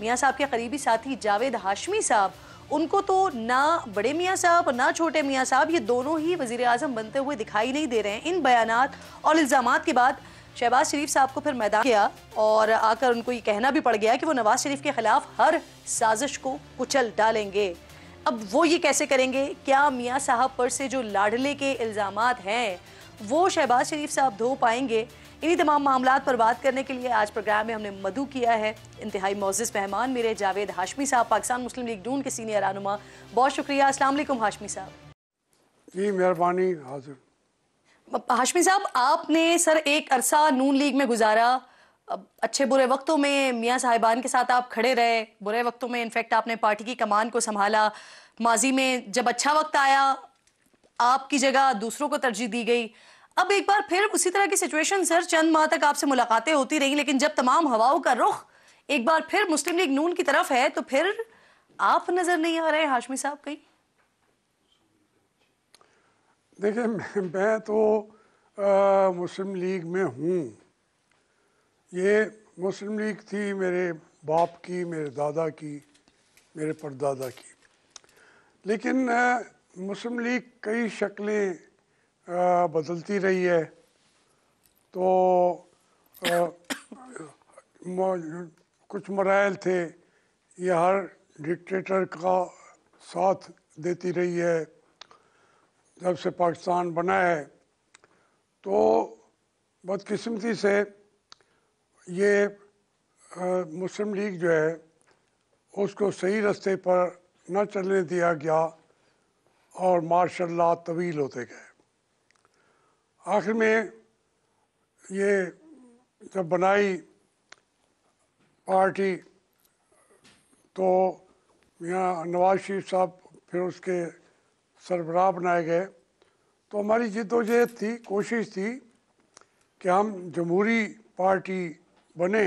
मियाँ साहब के करीबी साथी जावेद हाशमी साहब उनको तो ना बड़े मियाँ साहब और ना छोटे मियाँ साहब ये दोनों ही वजीर अजम बनते हुए दिखाई नहीं दे रहे हैं इन बयान और इल्ज़ाम के बाद शहबाज शरीफ साहब को फिर मैदान किया और आकर उनको ये कहना भी पड़ गया कि वो नवाज शरीफ के ख़िलाफ़ हर साजिश को कुचल डालेंगे अब वो ये कैसे करेंगे क्या मियाँ साहब पर से जो लाडले के इल्ज़ाम हैं वो शहबाज शरीफ साहब धो पाएंगे इन्हीं तमाम मामला पर बात करने के लिए आज प्रोग्राम में हमने मधु किया है इंतहाई मोजिस मेहमान मेरे जावेद हाशमी साहब पाकिस्तान मुस्लिम लीग डून के सीनियर रहनुमा बहुत शुक्रिया असलम हाशमी साहब जी मेहरबानी हाजिर हाशमी साहब आपने सर एक अरसा नून लीग में गुजारा अच्छे बुरे वक्तों में मियाँ साहिबान के साथ आप खड़े रहे बुरे वक्तों में इनफैक्ट आपने पार्टी की कमान को संभाला माजी में जब अच्छा वक्त आया आपकी जगह दूसरों को तरजीह दी गई अब एक बार फिर उसी तरह की सिचुएशन सर चंद माह तक आपसे मुलाकातें होती रही लेकिन जब तमाम हवाओं का रुख एक बार फिर मुस्लिम लीग नून की तरफ है तो फिर आप नजर नहीं आ रहे हाशमी साहब कहीं देखिए मैं तो आ, मुस्लिम लीग में हूँ ये मुस्लिम लीग थी मेरे बाप की मेरे दादा की मेरे परदादा की लेकिन आ, मुस्लिम लीग कई शक्लें बदलती रही है तो आ, कुछ मराइल थे ये हर डिक्टेटर का साथ देती रही है जब से पाकिस्तान बना है तो बदकिस्मती से ये मुस्लिम लीग जो है उसको सही रास्ते पर न चलने दिया गया और मार्शल तवील होते गए आखिर में ये जब बनाई पार्टी तो यहाँ नवाज शरीफ साहब फिर उसके सरबराह बनाए गए तो हमारी जिदोजहद थी कोशिश थी कि हम जमहूरी पार्टी बने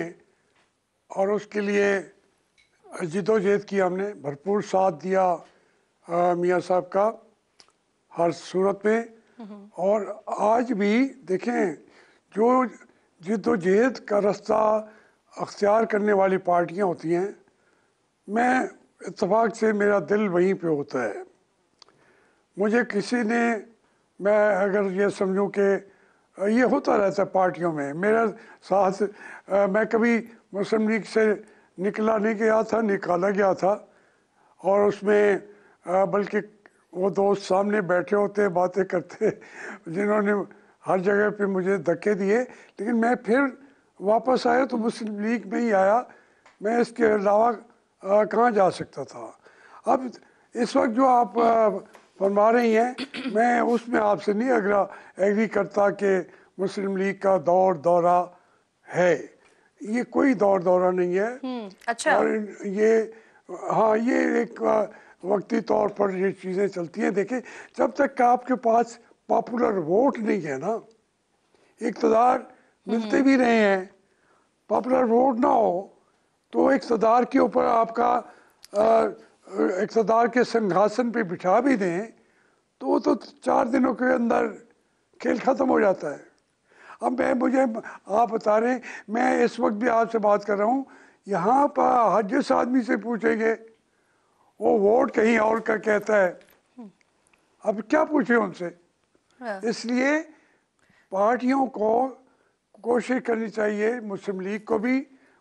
और उसके लिए जिदोजहद की हमने भरपूर साथ दिया मियाँ साहब का हर सूरत में और आज भी देखें जो जदोजहद का रास्ता अख्तियार करने वाली पार्टियां होती हैं मैं इतफाक़ से मेरा दिल वहीं पे होता है मुझे किसी ने मैं अगर ये समझूं कि ये होता रहता है पार्टियों में मेरा साथ आ, मैं कभी मुस्लिम लीग से निकला नहीं गया था निकाला गया था और उसमें बल्कि वो दोस्त सामने बैठे होते बातें करते जिन्होंने हर जगह पे मुझे धक्के दिए लेकिन मैं फिर वापस आया तो मुस्लिम लीग में ही आया मैं इसके अलावा कहाँ जा सकता था अब इस वक्त जो आप फरमा रही हैं मैं उसमें आपसे नहीं अगरा एग्री करता कि मुस्लिम लीग का दौर दौरा है ये कोई दौर दौरा नहीं है हम्म, अच्छा और ये हाँ ये एक वक्ती तौर पर ये चीज़ें चलती हैं देखें जब तक का आपके पास पॉपुलर वोट नहीं है ना इकतदार मिलते भी रहे हम्म। हैं पॉपुलर वोट ना हो तो इकतदार के ऊपर आपका इकतदार के संघासन पे बिठा भी दें तो तो चार दिनों के अंदर खेल ख़त्म हो जाता है अब मैं मुझे आप बता रहे हैं मैं इस वक्त भी आपसे बात कर रहा हूँ यहाँ पर हर जिस आदमी से पूछेंगे वो वोट कहीं और का कहता है अब क्या पूछे उनसे हाँ। इसलिए पार्टियों को कोशिश करनी चाहिए मुस्लिम लीग को भी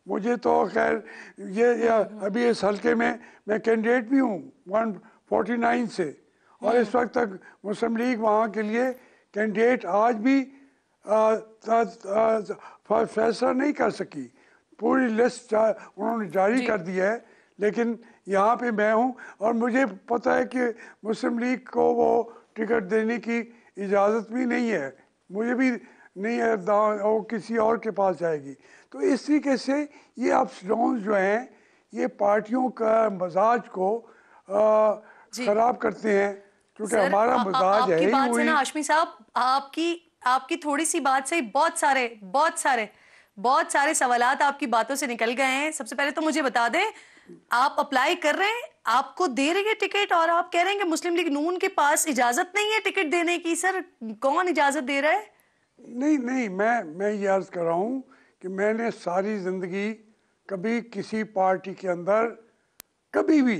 मुझे तो खैर ये या अभी इस हल्के में मैं कैंडिडेट भी हूँ 149 से और इस हाँ। वक्त तक मुस्लिम लीग वहाँ के लिए कैंडिडेट आज भी फैसला नहीं कर सकी पूरी लिस्ट उन्होंने जारी कर दी है लेकिन यहाँ पे मैं हूँ और मुझे पता है कि मुस्लिम लीग को वो टिकट देने की इजाज़त भी नहीं है मुझे भी नहीं है वो किसी और के पास जाएगी तो इस तरीके से ये अप्स डाउन जो हैं ये पार्टियों का मजाज को ख़राब करते हैं क्योंकि हमारा मजाज है ही आशमी साहब आपकी आपकी थोड़ी सी बात से बहुत सारे बहुत सारे बहुत सारे सवाल आपकी बातों से निकल गए हैं सबसे पहले तो मुझे बता दें आप अप्लाई कर रहे हैं आपको दे रही है टिकट और आप कह रहे हैं कि मुस्लिम लीग नून के पास इजाजत नहीं है टिकट देने की सर कौन इजाजत दे रहा है नहीं नहीं मैं मैं ये अर्ज कर रहा हूँ कि मैंने सारी जिंदगी कभी किसी पार्टी के अंदर कभी भी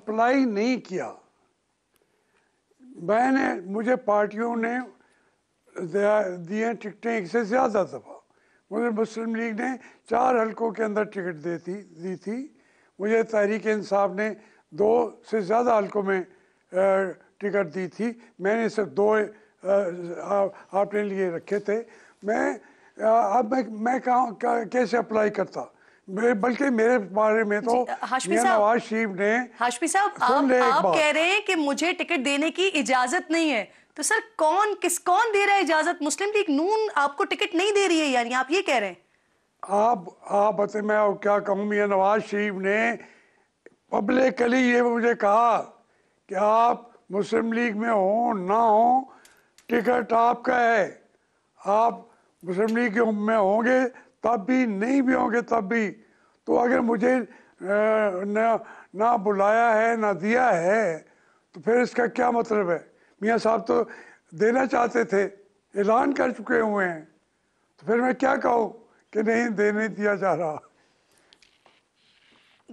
अप्लाई नहीं किया मैंने मुझे पार्टियों ने दिए टिकटें एक से ज़्यादा दफ़ा मुझे मुस्लिम लीग ने चार हलकों के अंदर टिकट देती दी थी मुझे तहरीक इंसाफ ने दो से ज़्यादा हल्कों में टिकट दी थी मैंने सिर्फ दो आपने लिए रखे थे मैं अब मैं मैं कहा कैसे अप्लाई करता बल्कि मेरे बारे में तो नवाज शरीफ ने हाशमी साहब आप, आप कह रहे हैं कि मुझे टिकट देने की इजाजत नहीं है तो सर कौन किस कौन दे रहा है इजाजत मुस्लिम लीग नून आपको टिकट नहीं दे रही है यानी आप ये कह रहे हैं आप आप बताए मैं और क्या कहूँ मियाँ नवाज शरीफ ने पब्लिकली ये मुझे कहा कि आप मुस्लिम लीग में हो ना हो टिकट आपका है आप मुस्लिम लीग में होंगे तब भी नहीं भी होंगे तब भी तो अगर मुझे ना ना बुलाया है ना दिया है तो फिर इसका क्या मतलब है मियाँ साहब तो देना चाहते थे ऐलान कर चुके हुए हैं तो फिर मैं क्या कहूँ कि नहीं देने दिया जा रहा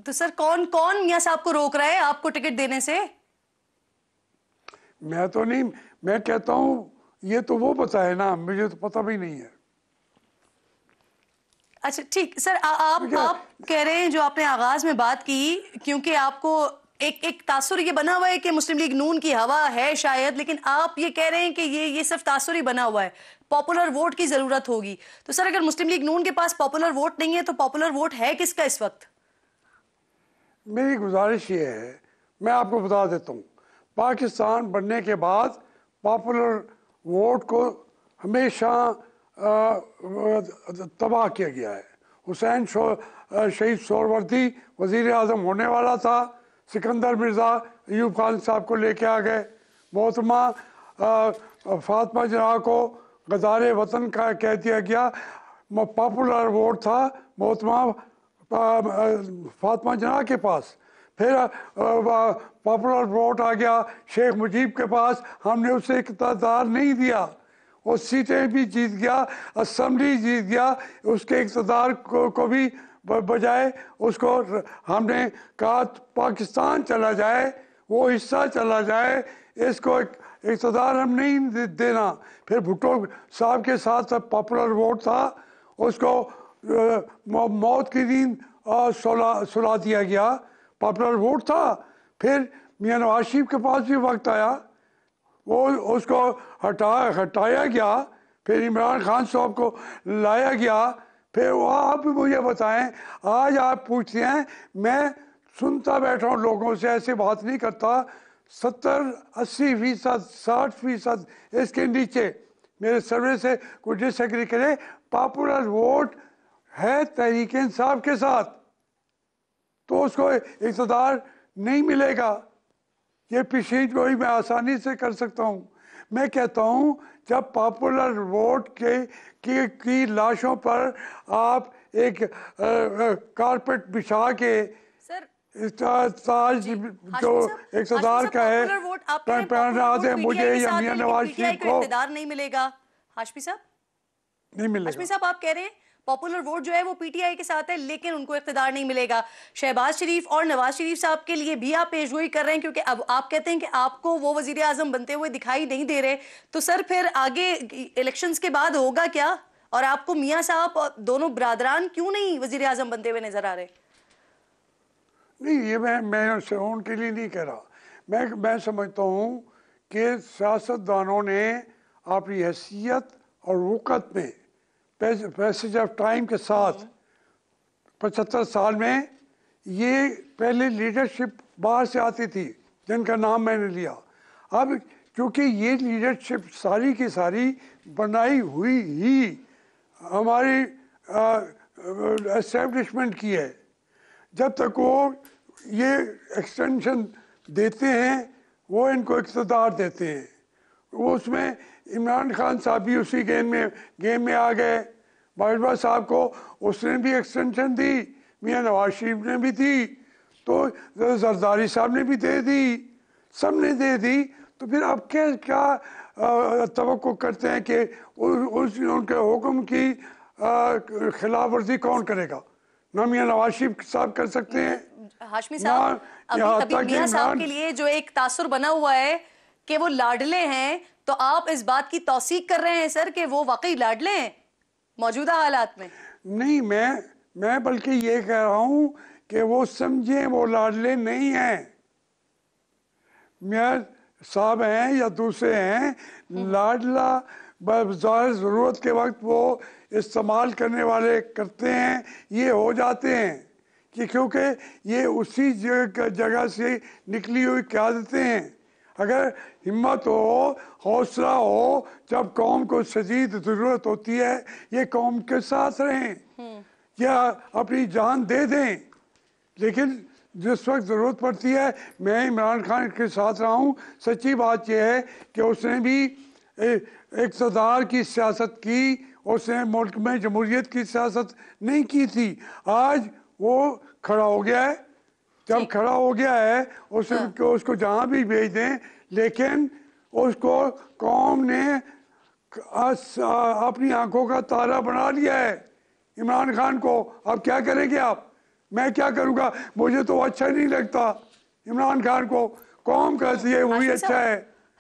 तो सर कौन कौन यहां से को रोक रहा है आपको टिकट देने से मैं तो नहीं मैं कहता हूँ ये तो वो पता है ना मुझे तो पता भी नहीं है अच्छा ठीक सर आ, आप आप कह रहे हैं जो आपने आगाज में बात की क्योंकि आपको एक एक तासुर ये बना हुआ है कि मुस्लिम लीग नून की हवा है शायद लेकिन आप ये कह रहे हैं कि ये ये सिर्फ तासुर ही बना हुआ है पॉपुलर वोट की जरूरत होगी तो सर अगर मुस्लिम लीग नून के पास पॉपुलर वोट नहीं है तो पॉपुलर वोट है किसका इस वक्त मेरी गुजारिश ये है मैं आपको बता देता हूँ पाकिस्तान बनने के बाद पॉपुलर वोट को हमेशा तबाह किया गया है हुसैन शहीद शोरवर्दी वजीर अजम होने वाला था सिकंदर मिर्ज़ा यूब खान साहब को लेके आ गए मोहतमा फातमा जना को गजार वतन का कह दिया गया पॉपुलर वोट था मोहतमा फातमा जना के पास फिर पॉपुलर वोट आ गया शेख मुजीब के पास हमने उसे इकतदार नहीं दिया और सीटें भी जीत गया असम्बली जीत गया उसके इकतदार को, को भी बजाय उसको हमने कहा पाकिस्तान चला जाए वो हिस्सा चला जाए इसको इकतदार हम नहीं देना फिर भुट्टो साहब के साथ पॉपुलर वोट था उसको मौत की नींद सुला सुला दिया गया पॉपुलर वोट था फिर मियाँ नवाज शरीफ के पास भी वक्त आया वो उसको हटा हटाया गया फिर इमरान खान साहब को लाया गया फिर वो आप मुझे बताएं आज आप पूछते हैं मैं सुनता बैठा हूँ लोगों से ऐसी बात नहीं करता सत्तर अस्सी फीसद साठ फीसद इसके नीचे मेरे सर्वे से कोई डिसग्री करे पॉपुलर वोट है तहरीक इंसाफ के साथ तो उसको इकतदार नहीं मिलेगा ये पेशीद गोई मैं आसानी से कर सकता हूँ मैं कहता हूँ जब पॉपुलर वोट के की, की लाशों पर आप एक कारपेट बिछा के साल जो का है तो मुझे मियां नवाज शरीफ को इकतदार नहीं मिलेगा हाशमी साहब नहीं मिलेगा हाशमी साहब आप कह रहे हैं पॉपुलर वोट जो है वो पीटीआई के साथ है लेकिन उनको इकतदार नहीं मिलेगा शहबाज शरीफ और नवाज शरीफ साहब के लिए भी आप पेशगोई कर रहे हैं क्योंकि अब आप कहते हैं कि आपको वो वजीर आजम बनते हुए दिखाई नहीं दे रहे तो सर फिर आगे इलेक्शंस के बाद होगा क्या और आपको मियाँ साहब दोनों बरदरान क्यों नहीं वजीर आजम बनते हुए नजर आ रहे नहीं ये मैं मैं सेवन के लिए नहीं कह रहा मैं मैं समझता हूँ कि सियासतदानों ने अपनी हैसियत और वक़त में पैसेज ऑफ टाइम के साथ हम्म। पचहत्तर साल में ये पहले लीडरशिप बाहर से आती थी जिनका नाम मैंने लिया अब क्योंकि ये लीडरशिप सारी की सारी बनाई हुई ही हमारी एस्टेब्लिशमेंट की है जब तक वो ये एक्सटेंशन देते हैं वो इनको इकतदार देते हैं वो उसमें इमरान खान साहब भी उसी गेम में गेम में आ गए बाजवा साहब को उसने भी एक्सटेंशन दी मियाँ नवाज शरीफ ने भी दी तो जरदारी साहब ने भी दे दी सब ने दे दी तो फिर आप क्या क्या तो करते हैं कि उस उनके हुक्म की खिलाफ वर्जी कौन करेगा ना मियाँ नवाज शरीफ साहब कर सकते हैं हाशमी साहब अभी, मियाँ साहब के लिए जो एक तासुर बना हुआ है कि वो लाडले हैं तो आप इस बात की तोसीक कर रहे हैं सर कि वो वाकई लाडले हैं मौजूदा हालात में नहीं मैं मैं बल्कि ये कह रहा हूँ कि वो समझे वो लाडले नहीं है मियाँ साहब हैं या दूसरे हैं हम्म। लाडला बजाय ज़रूरत के वक्त वो इस्तेमाल करने वाले करते हैं ये हो जाते हैं कि क्योंकि ये उसी जगह जगह से निकली हुई क्यादतें हैं अगर हिम्मत हो हौसला हो जब कौम को शदीद ज़रूरत होती है ये कौम के साथ रहें हम्म। या अपनी जान दे दें लेकिन जिस वक्त ज़रूरत पड़ती है मैं इमरान खान के साथ रहा हूँ सच्ची बात यह है कि उसने भी इकतदार की सियासत की उसने मुल्क में जमहूरीत की सियासत नहीं की थी आज वो खड़ा हो गया है जब खड़ा हो गया है उस हाँ। उसको जहां भी भेज दें लेकिन उसको कौम ने अपनी आंखों का तारा बना लिया है इमरान खान को अब क्या करेंगे आप मैं क्या करूँगा मुझे तो अच्छा नहीं लगता इमरान खान को कौम कहती है वही अच्छा है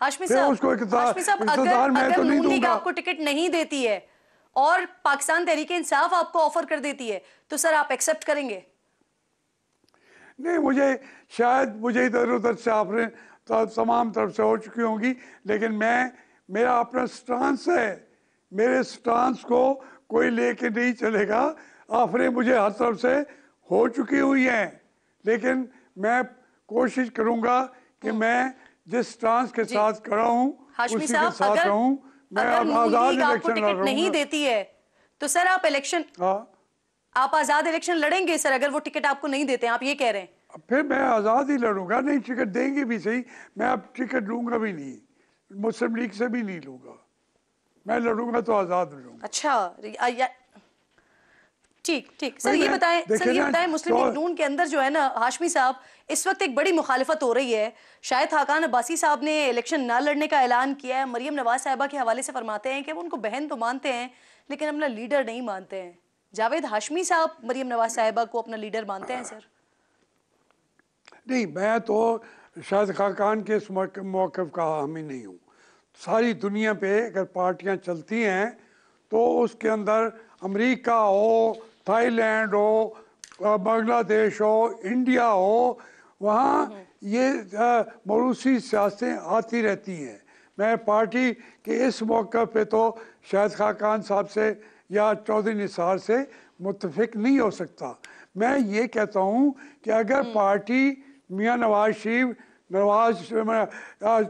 उसको साहब उसको इकतदार तो नहीं दूंगा आपको टिकट नहीं देती है और पाकिस्तान तहरीक इंसाफ आपको ऑफर कर देती है तो सर आप एक्सेप्ट करेंगे नहीं मुझे शायद मुझे इधर उधर से आपने तो तमाम तरफ से हो चुकी होंगी लेकिन मैं मेरा अपना स्टांस है मेरे स्टांस को कोई लेके नहीं चलेगा ऑफरें मुझे हर तरफ से हो चुकी हुई हैं लेकिन मैं कोशिश करूंगा कि हम्म। मैं जिस स्टांस के साथ खड़ा हूँ उसी के साथ रहूँ अगर लीग आपको टिकट नहीं देती है तो सर आप इलेक्शन हाँ। आप आजाद इलेक्शन लड़ेंगे सर अगर वो टिकट आपको नहीं देते आप ये कह रहे हैं फिर मैं आजाद ही लड़ूंगा नहीं टिकट देंगे भी सही मैं अब टिकट लूंगा भी नहीं मुस्लिम लीग से भी नहीं लूंगा मैं लड़ूंगा तो आजाद लड़ूंगा अच्छा ठीक ठीक सर ये बताएं सर ये बताएं मुस्लिम लीग तो नून के अंदर जो है ना हाशमी साहब इस वक्त एक बड़ी मुखालफत हो रही है शायद हाकान अब्बासी साहब ने इलेक्शन ना लड़ने का ऐलान किया है मरियम नवाज साहबा के हवाले से फरमाते हैं कि वो उनको बहन तो मानते हैं लेकिन अपना लीडर नहीं मानते हैं जावेद हाशमी साहब मरियम नवाज साहिबा को अपना लीडर मानते हैं सर नहीं मैं तो शायद खाकान के इस मौक़ का हामी नहीं हूँ सारी दुनिया पे अगर पार्टियाँ चलती हैं तो उसके अंदर अमेरिका हो थाईलैंड हो बांग्लादेश हो इंडिया हो वहाँ ये मरूसी सियासतें आती रहती हैं मैं पार्टी के इस मौके पे तो शाहिद खाकान साहब से या चौधरी निसार से मुतफिक नहीं हो सकता मैं ये कहता हूँ कि अगर हम्म। पार्टी मियाँ नवाज शरीफ नवाज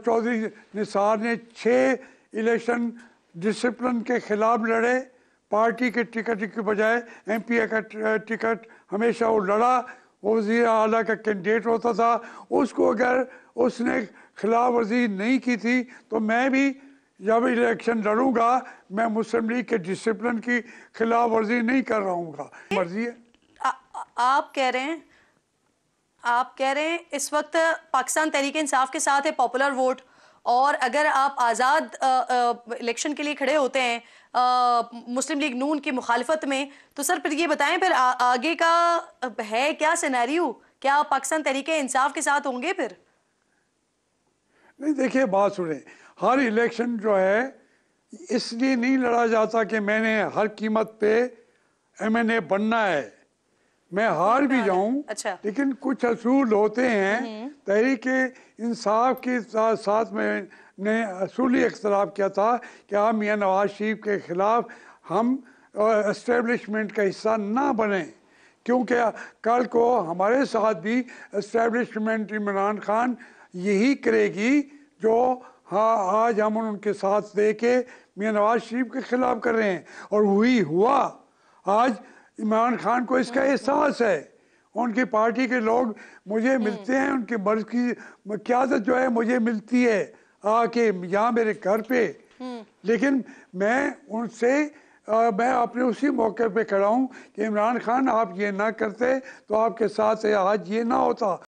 चौधरी निसार ने छः इलेक्शन डिसिप्लिन के ख़िलाफ़ लड़े पार्टी के टिकट के बजाय एमपीए का टिकट हमेशा वो लड़ा वो वजी अला का कैंडिडेट होता था उसको अगर उसने खिलाफ वर्जी नहीं की थी तो मैं भी जब इलेक्शन लड़ूंगा मैं मुस्लिम लीग के डिसिप्लिन की खिलाफ वर्जी नहीं कर हूँ मर्जी है आप कह रहे हैं आप कह रहे हैं इस वक्त पाकिस्तान तहरीक इंसाफ के साथ है पॉपुलर वोट और अगर आप आज़ाद इलेक्शन के लिए खड़े होते हैं आ, मुस्लिम लीग नून की मुखालफत में तो सर फिर ये बताएं फिर आ, आगे का है क्या सिनेरियो क्या पाकिस्तान तरीके इंसाफ के साथ होंगे फिर नहीं देखिए बात सुने हर इलेक्शन जो है इसलिए नहीं लड़ा जाता कि मैंने हर कीमत पे एमएनए बनना है मैं हार भी जाऊं अच्छा लेकिन कुछ असूल होते हैं हम्म। तहरीक इंसाफ के साथ साथ में ने असूली इख्तलाफ किया था कि आप मियाँ नवाज शरीफ के ख़िलाफ़ हम इस्टेबलिशमेंट का हिस्सा ना बने क्योंकि कल को हमारे साथ भी इस्टेबलिशमेंट इमरान खान यही करेगी जो हाँ आज हम उनके साथ दे के मियाँ नवाज शरीफ के ख़िलाफ़ कर रहे हैं और हुई हुआ आज इमरान खान को इसका हाँ, हाँ। एहसास है उनकी पार्टी के लोग मुझे हम्म। मिलते हैं उनके मर्ज़ की क्यादत जो है मुझे मिलती है आके यहाँ मेरे घर पे हम्म। लेकिन मैं उनसे आ, मैं अपने उसी मौके पे खड़ा हूँ कि इमरान खान आप ये ना करते तो आपके साथ आज ये ना होता